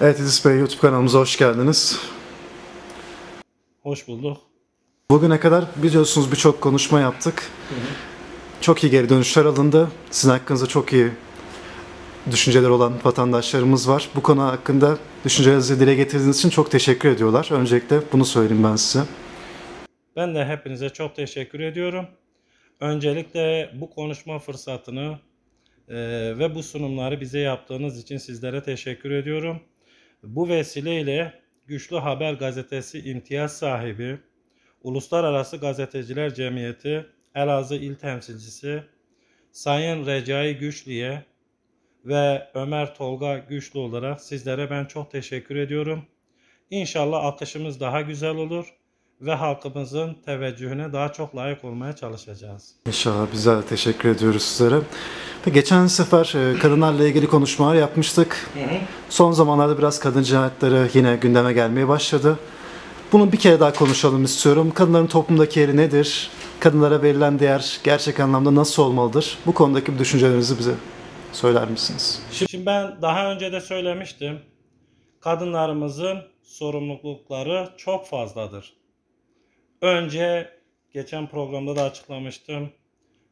Evet İdris Bey YouTube kanalımıza hoş geldiniz. Hoş bulduk. Bugüne kadar biliyorsunuz birçok konuşma yaptık. Hı hı. Çok iyi geri dönüşler alındı. Sizin hakkınızda çok iyi düşünceler olan vatandaşlarımız var. Bu konu hakkında düşüncelerinizi dile getirdiğiniz için çok teşekkür ediyorlar. Öncelikle bunu söyleyeyim ben size. Ben de hepinize çok teşekkür ediyorum. Öncelikle bu konuşma fırsatını e, ve bu sunumları bize yaptığınız için sizlere teşekkür ediyorum. Bu vesileyle Güçlü Haber Gazetesi imtiyaz sahibi, Uluslararası Gazeteciler Cemiyeti Elazığ İl Temsilcisi Sayın Recai Güçlü'ye ve Ömer Tolga Güçlü olarak sizlere ben çok teşekkür ediyorum. İnşallah akışımız daha güzel olur ve halkımızın teveccühüne daha çok layık olmaya çalışacağız. İnşallah biz de teşekkür ediyoruz sizlere. Geçen sefer e, kadınlarla ilgili konuşmalar yapmıştık. Son zamanlarda biraz kadın cinayetleri yine gündeme gelmeye başladı. Bunu bir kere daha konuşalım istiyorum. Kadınların toplumdaki yeri nedir? Kadınlara verilen değer gerçek anlamda nasıl olmalıdır? Bu konudaki düşüncelerinizi bize söyler misiniz? Şimdi ben daha önce de söylemiştim. Kadınlarımızın sorumlulukları çok fazladır. Önce geçen programda da açıklamıştım.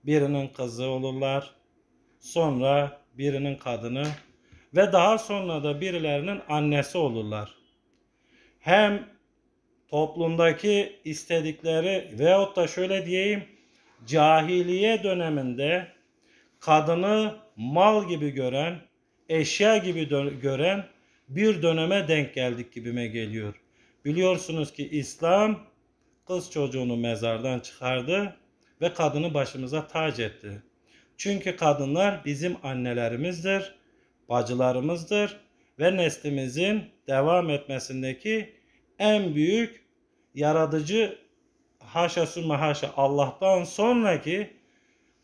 Birinin kızı olurlar, sonra birinin kadını ve daha sonra da birilerinin annesi olurlar. Hem toplumdaki istedikleri veyahut da şöyle diyeyim cahiliye döneminde kadını mal gibi gören, eşya gibi gören bir döneme denk geldik gibime geliyor. Biliyorsunuz ki İslam kız çocuğunu mezardan çıkardı ve kadını başımıza tac etti. Çünkü kadınlar bizim annelerimizdir, bacılarımızdır ve neslimizin devam etmesindeki en büyük yaratıcı haşa sümme haşa Allah'tan sonraki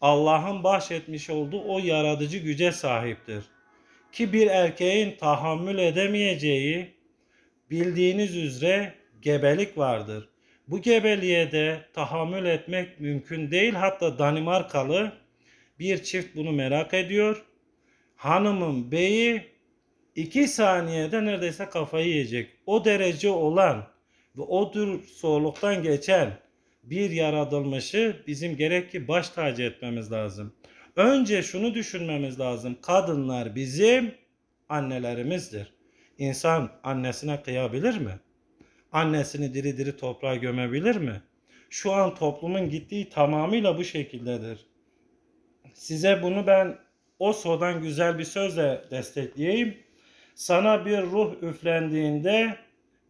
Allah'ın bahşetmiş olduğu o yaratıcı güce sahiptir. Ki bir erkeğin tahammül edemeyeceği bildiğiniz üzere gebelik vardır. Bu gebeliğe de tahammül etmek mümkün değil. Hatta Danimarkalı bir çift bunu merak ediyor. Hanımın beyi iki saniyede neredeyse kafayı yiyecek. O derece olan ve o tür soğuktan geçen bir yaratılmışı bizim gerek ki baş tacı etmemiz lazım. Önce şunu düşünmemiz lazım. Kadınlar bizim annelerimizdir. İnsan annesine kıyabilir mi? Annesini diri diri toprağa gömebilir mi? Şu an toplumun gittiği tamamıyla bu şekildedir. Size bunu ben Osho'dan güzel bir sözle destekleyeyim. Sana bir ruh üflendiğinde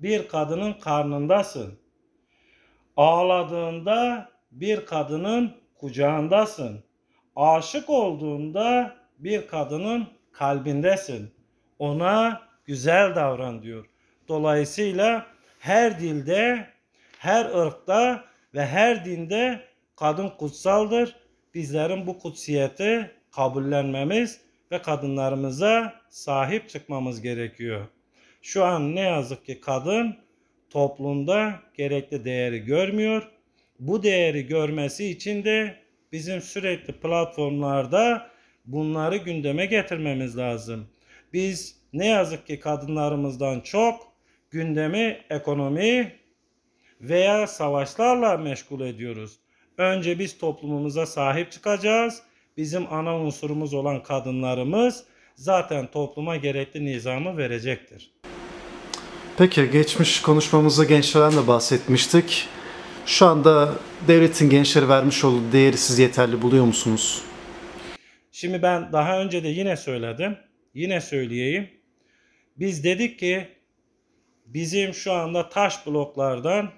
bir kadının karnındasın. Ağladığında bir kadının kucağındasın. Aşık olduğunda bir kadının kalbindesin. Ona güzel davran diyor. Dolayısıyla her dilde, her ırkta ve her dinde kadın kutsaldır bizlerin bu kutsiyeti kabullenmemiz ve kadınlarımıza sahip çıkmamız gerekiyor. Şu an ne yazık ki kadın toplumda gerekli değeri görmüyor. Bu değeri görmesi için de bizim sürekli platformlarda bunları gündeme getirmemiz lazım. Biz ne yazık ki kadınlarımızdan çok gündemi ekonomi veya savaşlarla meşgul ediyoruz. Önce biz toplumumuza sahip çıkacağız. Bizim ana unsurumuz olan kadınlarımız zaten topluma gerekli nizamı verecektir. Peki geçmiş konuşmamızda gençlerden de bahsetmiştik. Şu anda devletin gençlere vermiş olduğu değeri siz yeterli buluyor musunuz? Şimdi ben daha önce de yine söyledim. Yine söyleyeyim. Biz dedik ki bizim şu anda taş bloklardan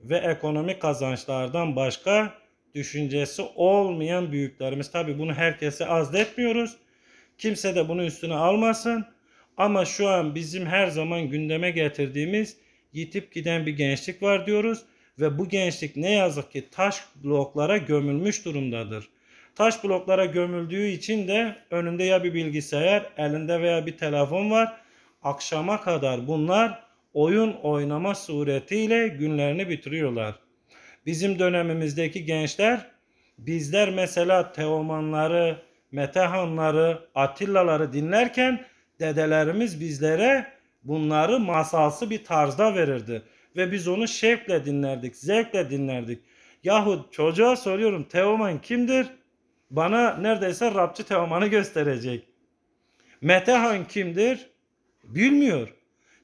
ve ekonomik kazançlardan başka düşüncesi olmayan büyüklerimiz. Tabi bunu herkese azletmiyoruz. Kimse de bunu üstüne almasın. Ama şu an bizim her zaman gündeme getirdiğimiz yitip giden bir gençlik var diyoruz. Ve bu gençlik ne yazık ki taş bloklara gömülmüş durumdadır. Taş bloklara gömüldüğü için de önünde ya bir bilgisayar, elinde veya bir telefon var. Akşama kadar bunlar oyun oynama suretiyle günlerini bitiriyorlar. Bizim dönemimizdeki gençler bizler mesela Teomanları, Metehanları, Atillaları dinlerken dedelerimiz bizlere bunları masalsı bir tarzda verirdi. Ve biz onu şevkle dinlerdik, zevkle dinlerdik. Yahut çocuğa soruyorum Teoman kimdir? Bana neredeyse Rabçı Teoman'ı gösterecek. Metehan kimdir? Bilmiyor.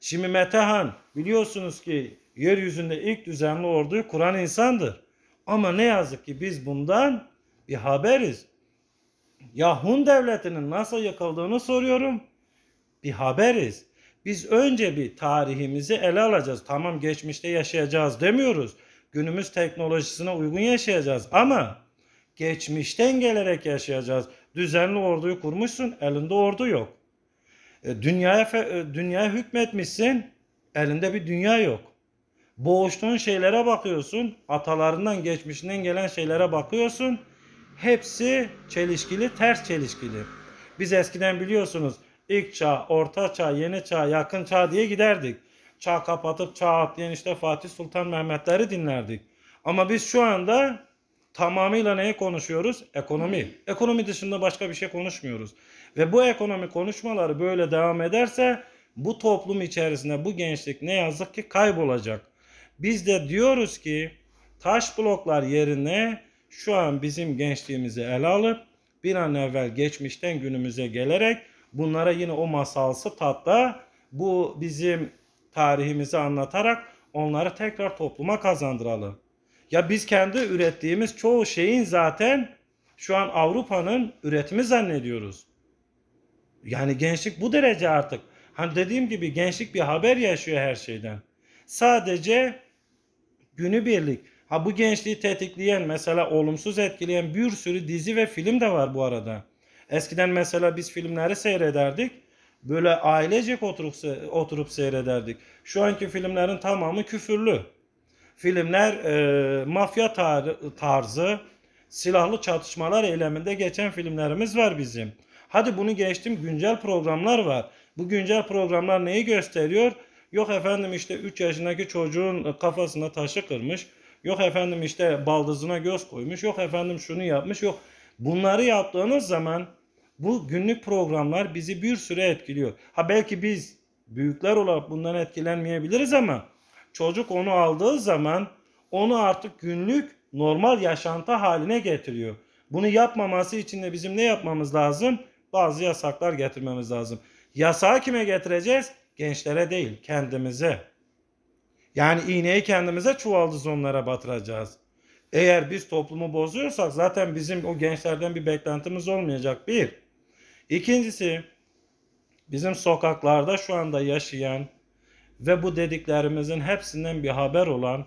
Şimdi Metehan biliyorsunuz ki yeryüzünde ilk düzenli orduyu kuran insandır. Ama ne yazık ki biz bundan bir haberiz. Ya Hun devletinin nasıl yakaladığını soruyorum. Bir haberiz. Biz önce bir tarihimizi ele alacağız. Tamam geçmişte yaşayacağız demiyoruz. Günümüz teknolojisine uygun yaşayacağız ama geçmişten gelerek yaşayacağız. Düzenli orduyu kurmuşsun, elinde ordu yok. E, dünyaya e, dünyaya hükmetmişsin, elinde bir dünya yok boğuştuğun şeylere bakıyorsun, atalarından geçmişinden gelen şeylere bakıyorsun. Hepsi çelişkili, ters çelişkili. Biz eskiden biliyorsunuz ilk çağ, orta çağ, yeni çağ, yakın çağ diye giderdik. Çağ kapatıp çağ atlayan işte Fatih Sultan Mehmetleri dinlerdik. Ama biz şu anda tamamıyla neyi konuşuyoruz? Ekonomi. Ekonomi dışında başka bir şey konuşmuyoruz. Ve bu ekonomi konuşmaları böyle devam ederse bu toplum içerisinde bu gençlik ne yazık ki kaybolacak. Biz de diyoruz ki taş bloklar yerine şu an bizim gençliğimizi ele alıp bir an evvel geçmişten günümüze gelerek bunlara yine o masalsı tatla bu bizim tarihimizi anlatarak onları tekrar topluma kazandıralım. Ya biz kendi ürettiğimiz çoğu şeyin zaten şu an Avrupa'nın üretimi zannediyoruz. Yani gençlik bu derece artık. Hani dediğim gibi gençlik bir haber yaşıyor her şeyden. Sadece Günübirlik. Ha bu gençliği tetikleyen mesela olumsuz etkileyen bir sürü dizi ve film de var bu arada. Eskiden mesela biz filmleri seyrederdik. Böyle ailecek oturup, oturup seyrederdik. Şu anki filmlerin tamamı küfürlü. Filmler e, mafya tar tarzı, silahlı çatışmalar eyleminde geçen filmlerimiz var bizim. Hadi bunu geçtim güncel programlar var. Bu güncel programlar neyi gösteriyor? Yok efendim işte 3 yaşındaki çocuğun kafasına taşı kırmış. Yok efendim işte baldızına göz koymuş. Yok efendim şunu yapmış. Yok bunları yaptığınız zaman bu günlük programlar bizi bir süre etkiliyor. Ha belki biz büyükler olarak bundan etkilenmeyebiliriz ama çocuk onu aldığı zaman onu artık günlük normal yaşantı haline getiriyor. Bunu yapmaması için de bizim ne yapmamız lazım? Bazı yasaklar getirmemiz lazım. Yasağı kime getireceğiz? Gençlere değil kendimize. Yani iğneyi kendimize çuvaldız onlara batıracağız. Eğer biz toplumu bozuyorsak zaten bizim o gençlerden bir beklentimiz olmayacak bir. İkincisi bizim sokaklarda şu anda yaşayan ve bu dediklerimizin hepsinden bir haber olan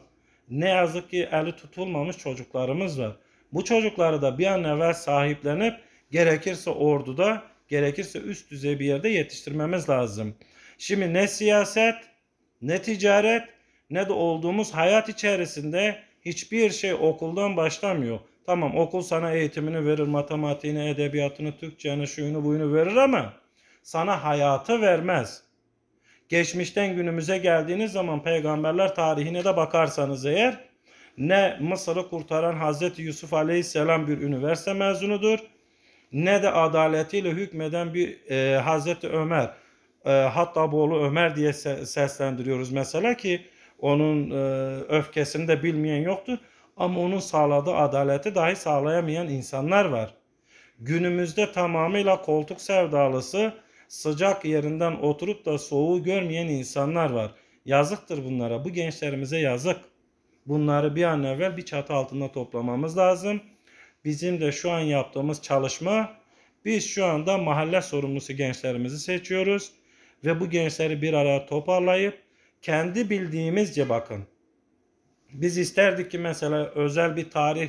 ne yazık ki eli tutulmamış çocuklarımız var. Bu çocukları da bir an evvel sahiplenip gerekirse orduda gerekirse üst düzey bir yerde yetiştirmemiz lazım. Şimdi ne siyaset, ne ticaret, ne de olduğumuz hayat içerisinde hiçbir şey okuldan başlamıyor. Tamam okul sana eğitimini verir, matematiğini, edebiyatını, Türkçeni, şuyunu, buyunu verir ama sana hayatı vermez. Geçmişten günümüze geldiğiniz zaman peygamberler tarihine de bakarsanız eğer ne Mısır'ı kurtaran Hazreti Yusuf Aleyhisselam bir üniversite mezunudur ne de adaletiyle hükmeden bir e, Hazreti Ömer ee, hatta bu oğlu Ömer diye seslendiriyoruz mesela ki onun e, öfkesini de bilmeyen yoktu ama onun sağladığı adaleti dahi sağlayamayan insanlar var. Günümüzde tamamıyla koltuk sevdalısı sıcak yerinden oturup da soğuğu görmeyen insanlar var. Yazıktır bunlara. Bu gençlerimize yazık. Bunları bir an evvel bir çatı altında toplamamız lazım. Bizim de şu an yaptığımız çalışma biz şu anda mahalle sorumlusu gençlerimizi seçiyoruz ve bu gençleri bir araya toparlayıp kendi bildiğimizce bakın. Biz isterdik ki mesela özel bir tarih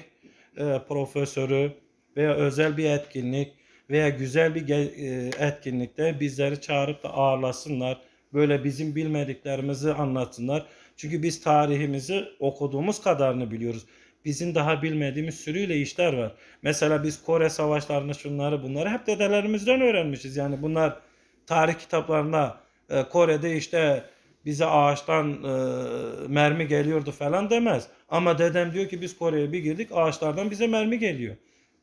e, profesörü veya özel bir etkinlik veya güzel bir e, etkinlikte bizleri çağırıp da ağırlasınlar. Böyle bizim bilmediklerimizi anlatsınlar. Çünkü biz tarihimizi okuduğumuz kadarını biliyoruz. Bizim daha bilmediğimiz sürüyle işler var. Mesela biz Kore savaşlarını şunları bunları hep dedelerimizden öğrenmişiz. Yani bunlar tarih kitaplarında e, Kore'de işte bize ağaçtan e, mermi geliyordu falan demez. Ama dedem diyor ki biz Kore'ye bir girdik ağaçlardan bize mermi geliyor.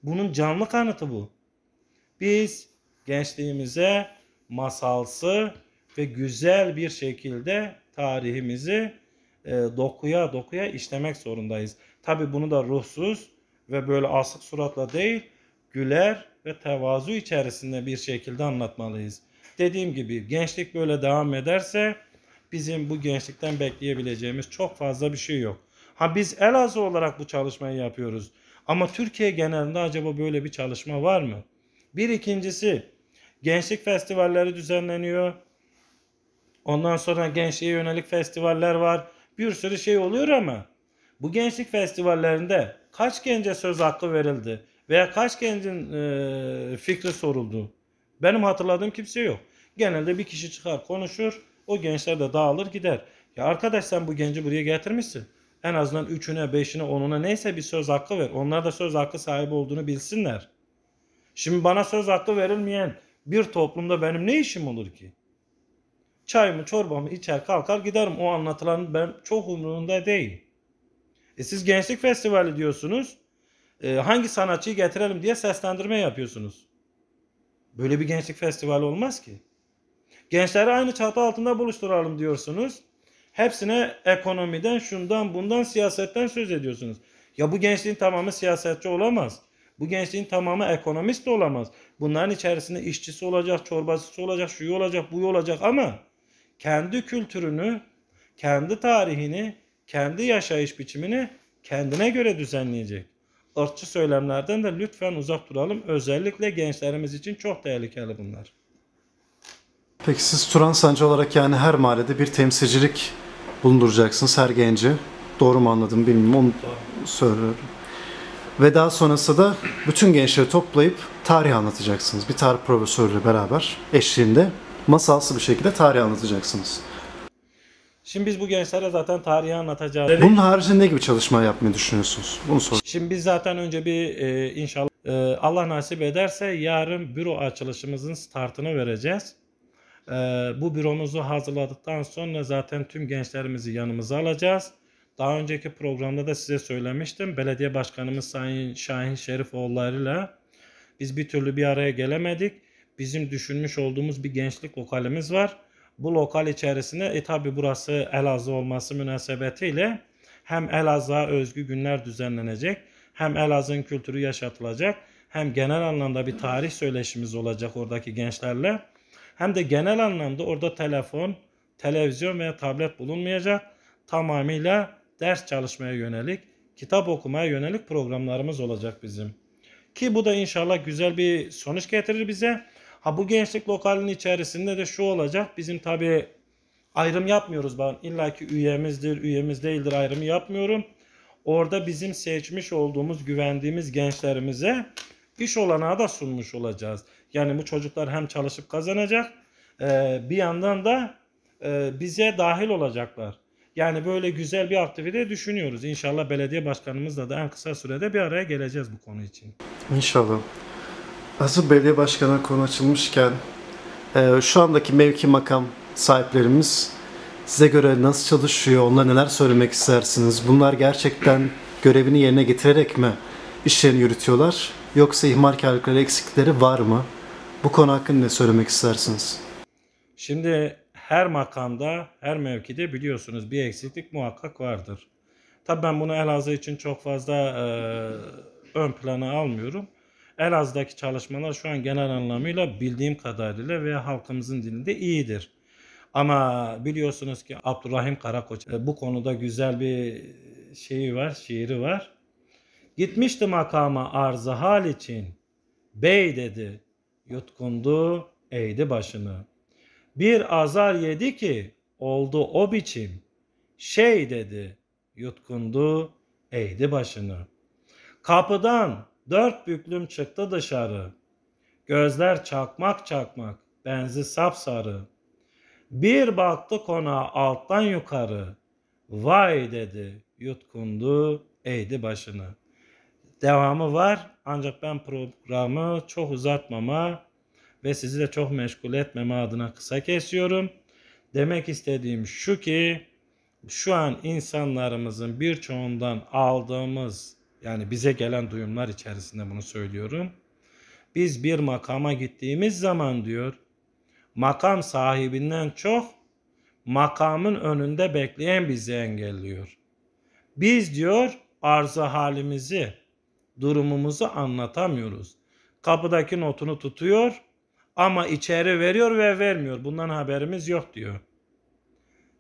Bunun canlı kanıtı bu. Biz gençliğimize masalsı ve güzel bir şekilde tarihimizi e, dokuya dokuya işlemek zorundayız. Tabi bunu da ruhsuz ve böyle asık suratla değil güler ve tevazu içerisinde bir şekilde anlatmalıyız. Dediğim gibi gençlik böyle devam ederse bizim bu gençlikten bekleyebileceğimiz çok fazla bir şey yok. Ha biz Elazığ olarak bu çalışmayı yapıyoruz. Ama Türkiye genelinde acaba böyle bir çalışma var mı? Bir ikincisi gençlik festivalleri düzenleniyor. Ondan sonra gençliğe yönelik festivaller var. Bir sürü şey oluyor ama bu gençlik festivallerinde kaç gence söz hakkı verildi veya kaç gencin e, fikri soruldu? Benim hatırladığım kimse yok. Genelde bir kişi çıkar konuşur. O gençler de dağılır gider. Ya arkadaş sen bu genci buraya getirmişsin. En azından üçüne, beşine, onuna neyse bir söz hakkı ver. Onlar da söz hakkı sahibi olduğunu bilsinler. Şimdi bana söz hakkı verilmeyen bir toplumda benim ne işim olur ki? Çayımı, çorbamı içer kalkar giderim. O anlatılan ben çok umurumda değil. E siz gençlik festivali diyorsunuz. E, hangi sanatçıyı getirelim diye seslendirme yapıyorsunuz. Böyle bir gençlik festivali olmaz ki. Gençleri aynı çatı altında buluşturalım diyorsunuz. Hepsine ekonomiden, şundan, bundan, siyasetten söz ediyorsunuz. Ya bu gençliğin tamamı siyasetçi olamaz. Bu gençliğin tamamı ekonomist de olamaz. Bunların içerisinde işçisi olacak, çorbacısı olacak, şu olacak, bu olacak ama kendi kültürünü, kendi tarihini, kendi yaşayış biçimini kendine göre düzenleyecek. Irkçı söylemlerden de lütfen uzak duralım. Özellikle gençlerimiz için çok tehlikeli bunlar. Peki siz Turan Sancı olarak yani her mahallede bir temsilcilik bulunduracaksınız her genci. Doğru mu anladım bilmiyorum onu söylüyorum. Ve daha sonrası da bütün gençleri toplayıp tarih anlatacaksınız. Bir tarih profesörüyle beraber eşliğinde masalsı bir şekilde tarih anlatacaksınız. Şimdi biz bu gençlere zaten tarihi anlatacağız. Bunun haricinde ne gibi çalışma yapmayı düşünüyorsunuz? Bunu sor. Şimdi biz zaten önce bir e, inşallah e, Allah nasip ederse yarın büro açılışımızın startını vereceğiz. Ee, bu büromuzu hazırladıktan sonra zaten tüm gençlerimizi yanımıza alacağız. Daha önceki programda da size söylemiştim. Belediye Başkanımız Sayın Şahin Şerifoğulları ile biz bir türlü bir araya gelemedik. Bizim düşünmüş olduğumuz bir gençlik lokalimiz var. Bu lokal içerisinde e tabi burası Elazığ olması münasebetiyle hem Elazığ'a özgü günler düzenlenecek, hem Elazığ'ın kültürü yaşatılacak, hem genel anlamda bir tarih söyleşimiz olacak oradaki gençlerle. Hem de genel anlamda orada telefon, televizyon veya tablet bulunmayacak. Tamamıyla ders çalışmaya yönelik, kitap okumaya yönelik programlarımız olacak bizim. Ki bu da inşallah güzel bir sonuç getirir bize. Ha bu gençlik lokalinin içerisinde de şu olacak. Bizim tabi ayrım yapmıyoruz. Ben illaki üyemizdir, üyemiz değildir ayrımı yapmıyorum. Orada bizim seçmiş olduğumuz, güvendiğimiz gençlerimize iş olanağı da sunmuş olacağız. Yani bu çocuklar hem çalışıp kazanacak e, bir yandan da e, bize dahil olacaklar. Yani böyle güzel bir aktivite düşünüyoruz. İnşallah belediye başkanımızla da en kısa sürede bir araya geleceğiz bu konu için. İnşallah. Hazır belediye başkanı konu açılmışken e, şu andaki mevki makam sahiplerimiz size göre nasıl çalışıyor, Onlar neler söylemek istersiniz? Bunlar gerçekten görevini yerine getirerek mi işlerini yürütüyorlar? Yoksa ihmalkarlıkları, eksikleri var mı? Bu konu hakkında ne söylemek istersiniz? Şimdi her makamda, her mevkide biliyorsunuz bir eksiklik muhakkak vardır. Tabii ben bunu Elazığ için çok fazla e, ön plana almıyorum. Elazığ'daki çalışmalar şu an genel anlamıyla bildiğim kadarıyla ve halkımızın dilinde iyidir. Ama biliyorsunuz ki Abdurrahim Karakoç e, bu konuda güzel bir şeyi var, şiiri var. Gitmişti makama arzı hal için. Bey dedi, yutkundu, eğdi başını. Bir azar yedi ki oldu o biçim. Şey dedi, yutkundu, eğdi başını. Kapıdan dört büklüm çıktı dışarı. Gözler çakmak çakmak, benzi sapsarı. Bir baktı kona alttan yukarı. Vay dedi, yutkundu, eğdi başını.'' devamı var. Ancak ben programı çok uzatmama ve sizi de çok meşgul etmeme adına kısa kesiyorum. Demek istediğim şu ki şu an insanlarımızın birçoğundan aldığımız yani bize gelen duyumlar içerisinde bunu söylüyorum. Biz bir makama gittiğimiz zaman diyor makam sahibinden çok makamın önünde bekleyen bizi engelliyor. Biz diyor arzu halimizi durumumuzu anlatamıyoruz. Kapıdaki notunu tutuyor ama içeri veriyor ve vermiyor. Bundan haberimiz yok diyor.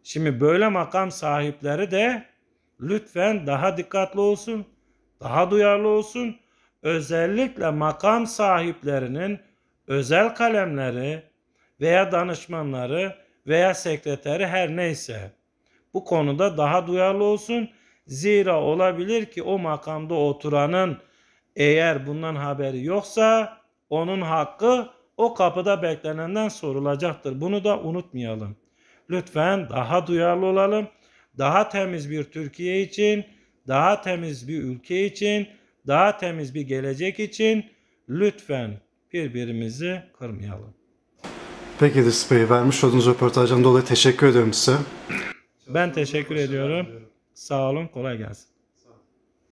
Şimdi böyle makam sahipleri de lütfen daha dikkatli olsun, daha duyarlı olsun. Özellikle makam sahiplerinin özel kalemleri veya danışmanları veya sekreteri her neyse bu konuda daha duyarlı olsun. Zira olabilir ki o makamda oturanın eğer bundan haberi yoksa onun hakkı o kapıda beklenenden sorulacaktır. Bunu da unutmayalım. Lütfen daha duyarlı olalım. Daha temiz bir Türkiye için, daha temiz bir ülke için, daha temiz bir gelecek için lütfen birbirimizi kırmayalım. Peki İdris Bey, vermiş olduğunuz röportajdan dolayı teşekkür ediyorum size. Ben teşekkür ediyorum. Sağ olun, kolay gelsin.